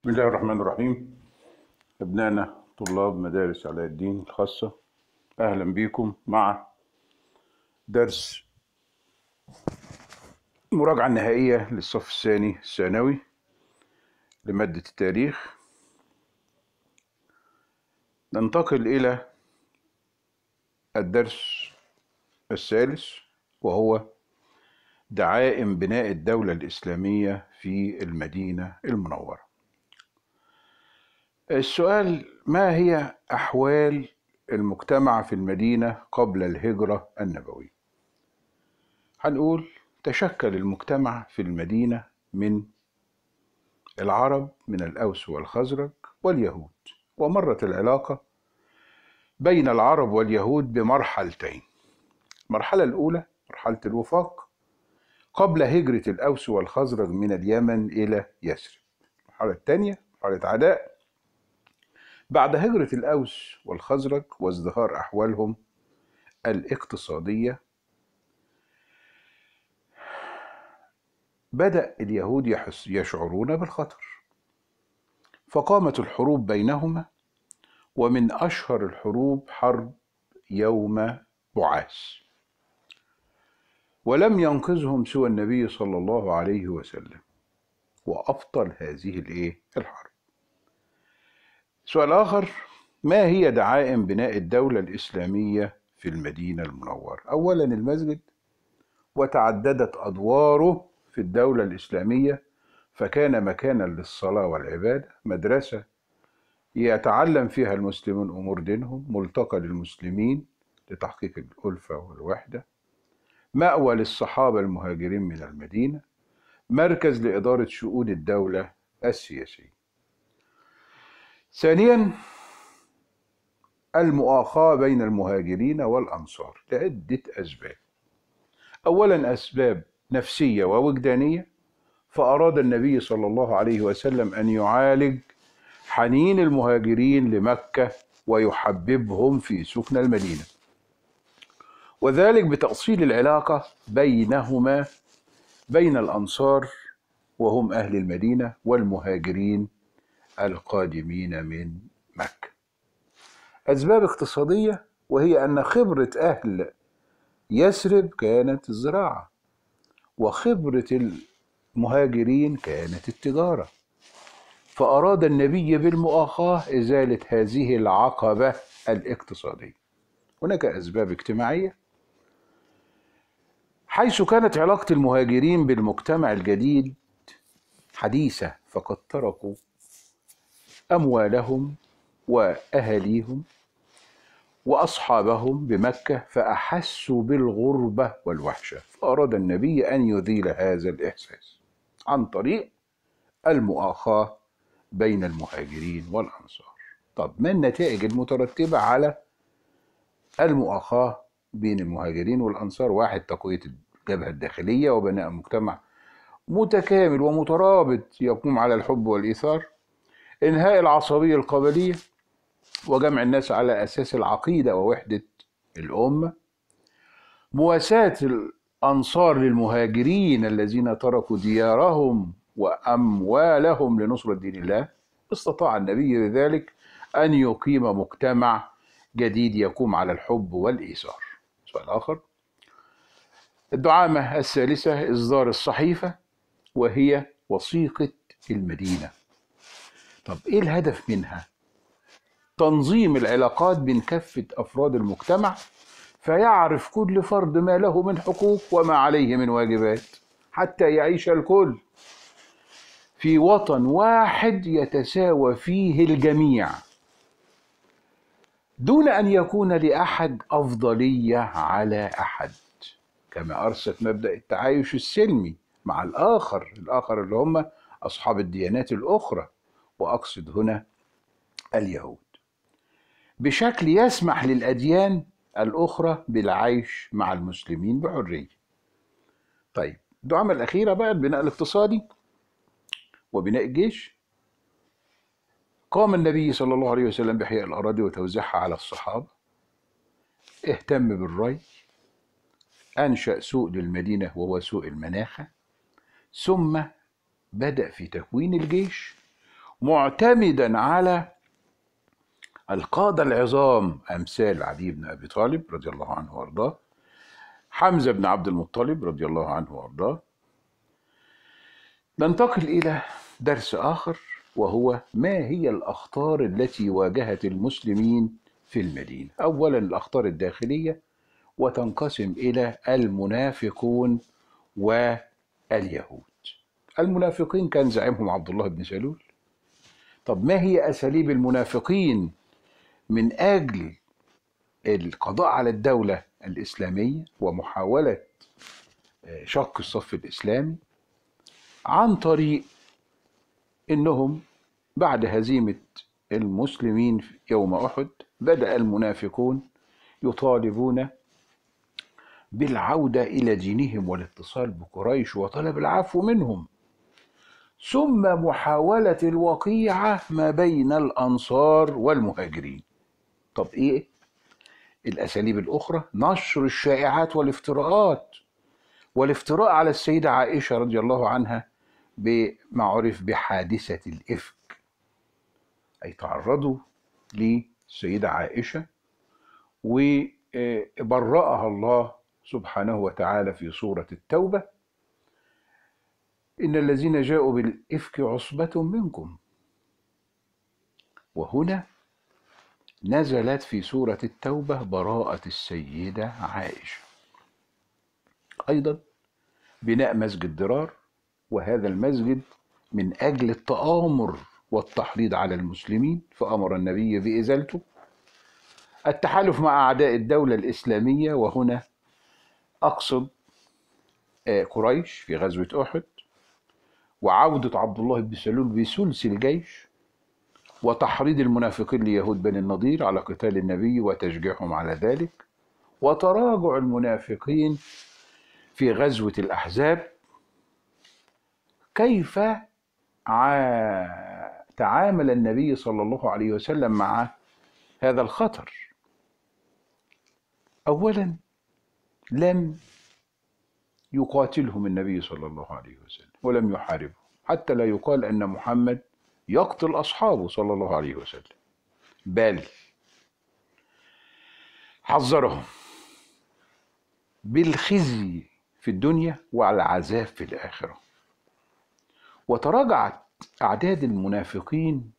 بسم الله الرحمن الرحيم أبنائنا طلاب مدارس علاء الدين الخاصة أهلا بكم مع درس المراجعة النهائية للصف الثاني الثانوي لمادة التاريخ ننتقل إلى الدرس الثالث وهو دعائم بناء الدولة الإسلامية في المدينة المنورة السؤال ما هي أحوال المجتمع في المدينة قبل الهجرة النبوية هنقول تشكل المجتمع في المدينة من العرب من الأوس والخزرج واليهود ومرت العلاقة بين العرب واليهود بمرحلتين المرحلة الأولى مرحلة الوفاق قبل هجرة الأوس والخزرج من اليمن إلى يثرب المرحلة الثانية مرحلة عداء بعد هجرة الأوس والخزرج وازدهار أحوالهم الاقتصادية بدأ اليهود يشعرون بالخطر فقامت الحروب بينهما ومن أشهر الحروب حرب يوم بعاث ولم ينقذهم سوى النبي صلى الله عليه وسلم وأبطل هذه الإيه الحرب سؤال آخر ما هي دعائم بناء الدولة الإسلامية في المدينة المنورة أولا المسجد وتعددت أدواره في الدولة الإسلامية فكان مكانا للصلاة والعبادة مدرسة يتعلم فيها المسلمون أمور دينهم ملتقى للمسلمين لتحقيق الألفة والوحدة مأوى للصحابة المهاجرين من المدينة مركز لإدارة شؤون الدولة السياسية ثانيا المؤاخاة بين المهاجرين والأنصار لعدة أسباب أولا أسباب نفسية ووجدانية فأراد النبي صلى الله عليه وسلم أن يعالج حنين المهاجرين لمكة ويحببهم في سكن المدينة وذلك بتأصيل العلاقة بينهما بين الأنصار وهم أهل المدينة والمهاجرين القادمين من مكة أسباب اقتصادية وهي أن خبرة أهل يثرب كانت الزراعة وخبرة المهاجرين كانت التجارة فأراد النبي بالمؤاخاة إزالة هذه العقبة الاقتصادية هناك أسباب اجتماعية حيث كانت علاقة المهاجرين بالمجتمع الجديد حديثة فقد تركوا أموالهم وأهليهم وأصحابهم بمكة فأحسوا بالغربة والوحشة فأراد النبي أن يذيل هذا الإحساس عن طريق المؤاخاة بين المهاجرين والأنصار طب ما النتائج المترتبة على المؤاخاة بين المهاجرين والأنصار واحد تقوية الجبهة الداخلية وبناء مجتمع متكامل ومترابط يقوم على الحب والإيثار إنهاء العصبية القبلية وجمع الناس على أساس العقيدة ووحدة الأمة مواساة الأنصار للمهاجرين الذين تركوا ديارهم وأموالهم لنصرة دين الله استطاع النبي بذلك أن يقيم مجتمع جديد يقوم على الحب والإيثار سؤال آخر الدعامة الثالثة إصدار الصحيفة وهي وثيقة المدينة طب ايه الهدف منها تنظيم العلاقات بين كافه افراد المجتمع فيعرف كل فرد ما له من حقوق وما عليه من واجبات حتى يعيش الكل في وطن واحد يتساوى فيه الجميع دون ان يكون لاحد افضليه على احد كما ارست مبدا التعايش السلمي مع الاخر الاخر اللي هم اصحاب الديانات الاخرى واقصد هنا اليهود بشكل يسمح للاديان الاخرى بالعيش مع المسلمين بحريه طيب الدعامه الاخيره بقى البناء الاقتصادي وبناء الجيش قام النبي صلى الله عليه وسلم بإحياء الأراضي وتوزيعها على الصحابة اهتم بالري أنشأ سوق للمدينة وهو سوق المناخة ثم بدأ في تكوين الجيش معتمدا على القادة العظام أمثال علي بن أبي طالب رضي الله عنه وأرضاه حمزة بن عبد المطلب رضي الله عنه وأرضاه ننتقل إلى درس آخر وهو ما هي الأخطار التي واجهت المسلمين في المدينة أولا الأخطار الداخلية وتنقسم إلى المنافقون واليهود المنافقين كان زعيمهم عبد الله بن سلول طب ما هي أساليب المنافقين من أجل القضاء على الدولة الإسلامية ومحاولة آه، شق الصف الإسلامي عن طريق إنهم بعد هزيمة المسلمين يوم أحد بدأ المنافقون يطالبون بالعودة إلى دينهم والاتصال بقريش وطلب العفو منهم ثم محاولة الوقيعة ما بين الأنصار والمهاجرين طب إيه؟ الأساليب الأخرى نشر الشائعات والافتراءات والافتراء على السيدة عائشة رضي الله عنها بما عرف بحادثة الإفك أي تعرضوا للسيدة عائشة وبرأها الله سبحانه وتعالى في سورة التوبة إن الذين جاءوا بالإفك عصبة منكم وهنا نزلت في سورة التوبة براءة السيدة عائشة أيضا بناء مسجد درار وهذا المسجد من أجل التآمر والتحريض على المسلمين فأمر النبي بإزالته التحالف مع أعداء الدولة الإسلامية وهنا أقصد آه، قريش في غزوة أحد وعودة عبد الله بن سلول بثلث الجيش وتحريض المنافقين ليهود بني النضير على قتال النبي وتشجيعهم على ذلك وتراجع المنافقين في غزوة الأحزاب كيف تعامل النبي صلى الله عليه وسلم مع هذا الخطر أولا لم يقاتلهم النبي صلى الله عليه وسلم ولم يحاربه حتى لا يقال أن محمد يقتل أصحابه صلى الله عليه وسلم بل حذرهم بالخزي في الدنيا والعذاب في الآخرة وتراجعت أعداد المنافقين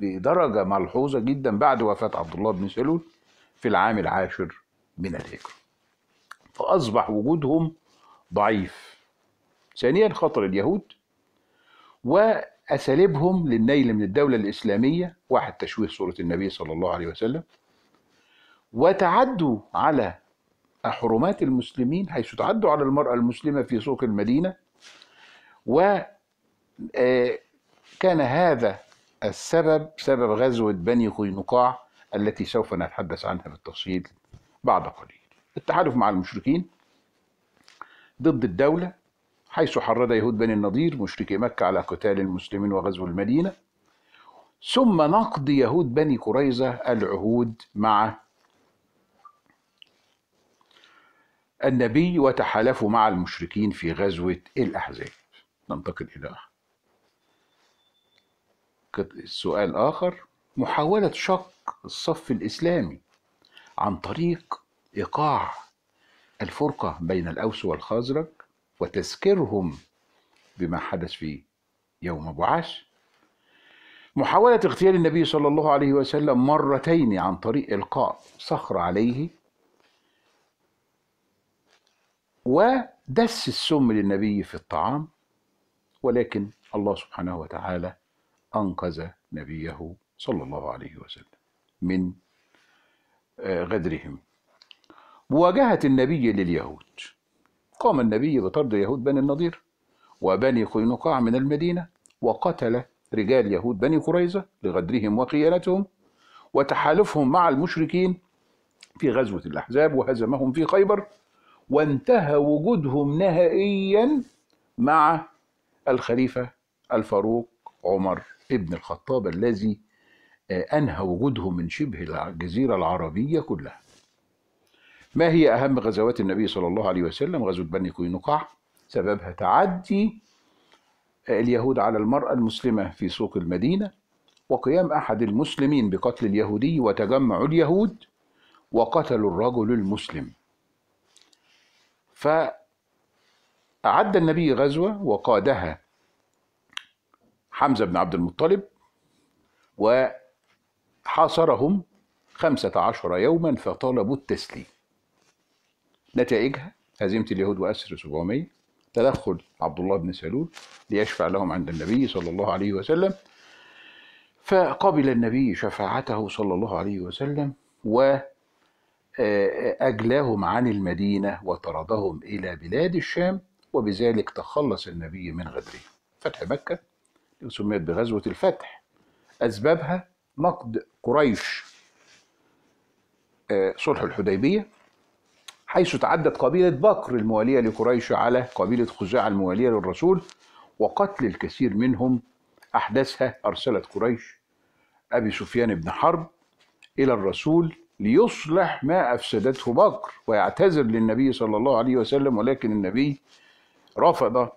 بدرجة ملحوظة جدا بعد وفاة عبد الله بن سلول في العام العاشر من الهجرة فأصبح وجودهم ضعيف ثانيا خطر اليهود وأساليبهم للنيل من الدولة الإسلامية واحد تشويه صورة النبي صلى الله عليه وسلم وتعدوا على حرمات المسلمين حيث تعدوا على المرأة المسلمة في سوق المدينة و آه، كان هذا السبب سبب غزوة بني قينقاع التي سوف نتحدث عنها بالتفصيل بعد قليل التحالف مع المشركين ضد الدولة حيث حرض يهود بني النضير مشركي مكة على قتال المسلمين وغزو المدينة ثم نقض يهود بني قريظة العهود مع النبي وتحالفوا مع المشركين في غزوة الأحزاب ننتقل إلى سؤال آخر محاولة شق الصف الإسلامي عن طريق إيقاع الفرقة بين الأوس والخزرج وتذكيرهم بما حدث في يوم بعاش محاولة اغتيال النبي صلى الله عليه وسلم مرتين عن طريق إلقاء صخرة عليه ودس السم للنبي في الطعام ولكن الله سبحانه وتعالى أنقذ نبيه صلى الله عليه وسلم من آه، غدرهم مواجهة النبي لليهود قام النبي بطرد يهود بني النضير وبني قينقاع من المدينة وقتل رجال يهود بني قريظة لغدرهم وخيانتهم وتحالفهم مع المشركين في غزوة الأحزاب وهزمهم في خيبر وانتهى وجودهم نهائيا مع الخليفة الفاروق عمر ابن الخطاب الذي آه، أنهى وجودهم من شبه الجزيرة العربية كلها ما هي أهم غزوات النبي صلى الله عليه وسلم غزوة بني قينقاع سببها تعدي اليهود على المرأة المسلمة في سوق المدينة وقيام أحد المسلمين بقتل اليهودي وتجمع اليهود وقتلوا الرجل المسلم فأعد النبي غزوة وقادها حمزة بن عبد المطلب وحاصرهم خمسة عشر يوما فطلبوا التسليم نتائجها هزيمة اليهود وأسر 700 تدخل عبد الله بن سلول ليشفع لهم عند النبي صلى الله عليه وسلم فقبل النبي شفاعته صلى الله عليه وسلم و آه، آه، أجلاهم عن المدينة وطردهم إلى بلاد الشام وبذلك تخلص النبي من غدره فتح مكة سميت بغزوة الفتح أسبابها نقد قريش آه، صلح الحديبية حيث تعدت قبيلة بكر الموالية لقريش على قبيلة خزاعة الموالية للرسول وقتل الكثير منهم أحدثها أرسلت قريش أبي سفيان بن حرب إلى الرسول ليصلح ما أفسدته بكر ويعتذر للنبي صلى الله عليه وسلم ولكن النبي رفض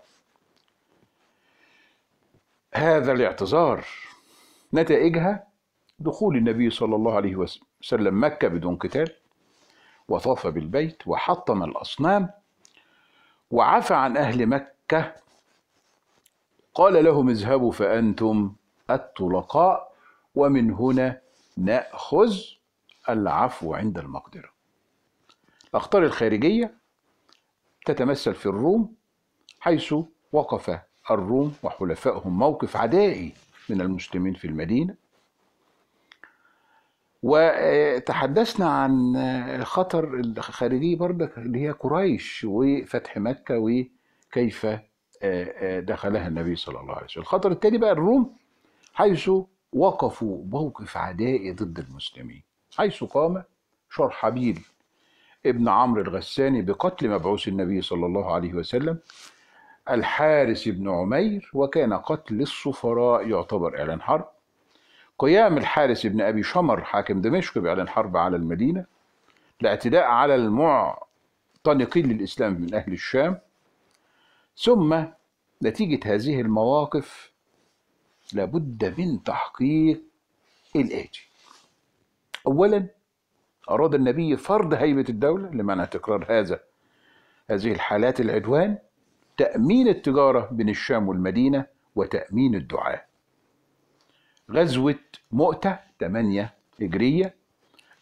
هذا الاعتذار نتائجها دخول النبي صلى الله عليه وسلم مكة بدون قتال وطاف بالبيت وحطم الأصنام وعفى عن أهل مكة قال لهم اذهبوا فأنتم الطلقاء ومن هنا نأخذ العفو عند المقدرة الأخطار الخارجية تتمثل في الروم حيث وقف الروم وحلفائهم موقف عدائي من المسلمين في المدينة وتحدثنا عن الخطر الخارجي برضك اللي هي قريش وفتح مكة وكيف آه، آه، دخلها النبي صلى الله عليه وسلم الخطر الثاني بقى الروم حيث وقفوا موقف عدائي ضد المسلمين حيث قام شرحبيل ابن عمرو الغساني بقتل مبعوث النبي صلى الله عليه وسلم الحارس بن عمير وكان قتل السفراء يعتبر إعلان حرب قيام الحارث بن أبي شمر حاكم دمشق بإعلان حرب على المدينة الاعتداء على المعتنقين للإسلام من أهل الشام ثم نتيجة هذه المواقف لابد من تحقيق الآتي أولا أراد النبي فرض هيبة الدولة لمنع تكرار هذا هذه الحالات العدوان تأمين التجارة بين الشام والمدينة وتأمين الدعاة غزوة مؤتة 8 هجرية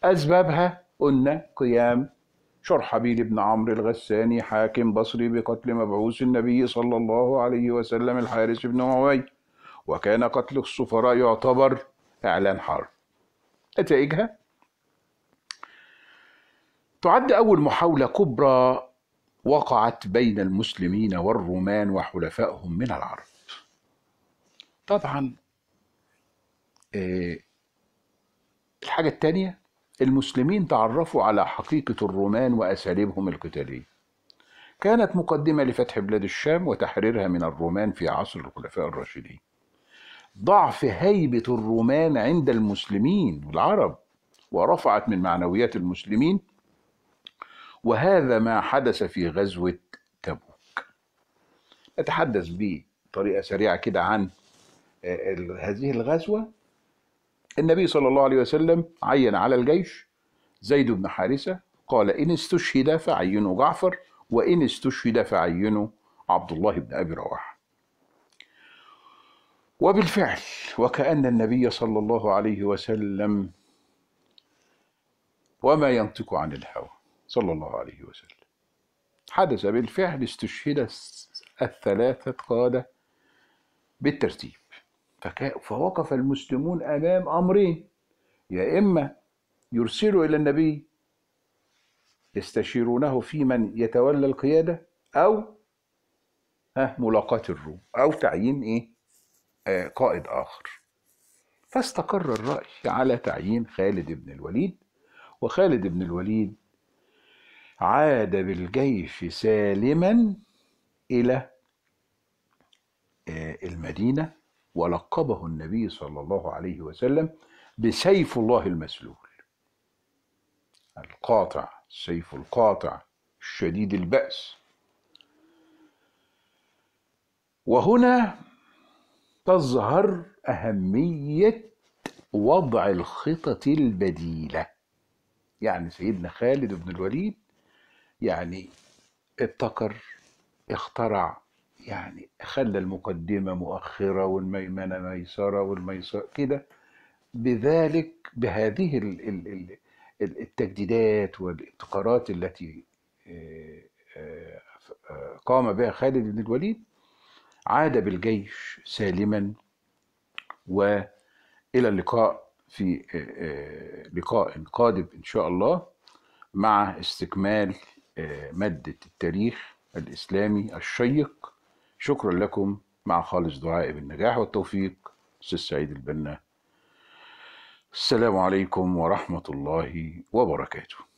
أسبابها قلنا قيام شرحبيل بن عمرو الغساني حاكم بصري بقتل مبعوث النبي صلى الله عليه وسلم الحارث بن معاوية وكان قتل السفراء يعتبر إعلان حرب نتائجها تعد أول محاولة كبرى وقعت بين المسلمين والرومان وحلفائهم من العرب طبعا آه، الحاجة التانية المسلمين تعرفوا على حقيقة الرومان وأساليبهم القتالية كانت مقدمة لفتح بلاد الشام وتحريرها من الرومان في عصر الخلفاء الراشدين ضعف هيبة الرومان عند المسلمين والعرب ورفعت من معنويات المسلمين وهذا ما حدث في غزوة تبوك نتحدث بطريقة سريعة كده عن آه، هذه الغزوة النبي صلى الله عليه وسلم عين على الجيش زيد بن حارثة قال إن استشهد فعينه جعفر وإن استشهد فعينه عبد الله بن أبي رواحة وبالفعل وكأن النبي صلى الله عليه وسلم وما ينطق عن الهوى صلى الله عليه وسلم حدث بالفعل استشهد الثلاثة قادة بالترتيب فوقف المسلمون امام امرين يا اما يرسلوا الى النبي يستشيرونه في من يتولى القياده او ها ملاقاه الروم او تعيين ايه آه قائد اخر فاستقر الراي على تعيين خالد بن الوليد وخالد بن الوليد عاد بالجيش سالما الى آه، المدينه ولقبه النبي صلى الله عليه وسلم بسيف الله المسلول القاطع السيف القاطع الشديد البأس وهنا تظهر أهمية وضع الخطط البديلة يعني سيدنا خالد بن الوليد يعني ابتكر اخترع يعني خلى المقدمة مؤخرة والميمنة ميسرة والميسرة كده بذلك بهذه التجديدات والابتكارات التي آه، آه، آه، قام بها خالد بن الوليد عاد بالجيش سالما والى اللقاء في لقاء قادم ان شاء الله مع استكمال ماده التاريخ الاسلامي الشيق شكرا لكم مع خالص دعائي بالنجاح والتوفيق استاذ سعيد البنا السلام عليكم ورحمة الله وبركاته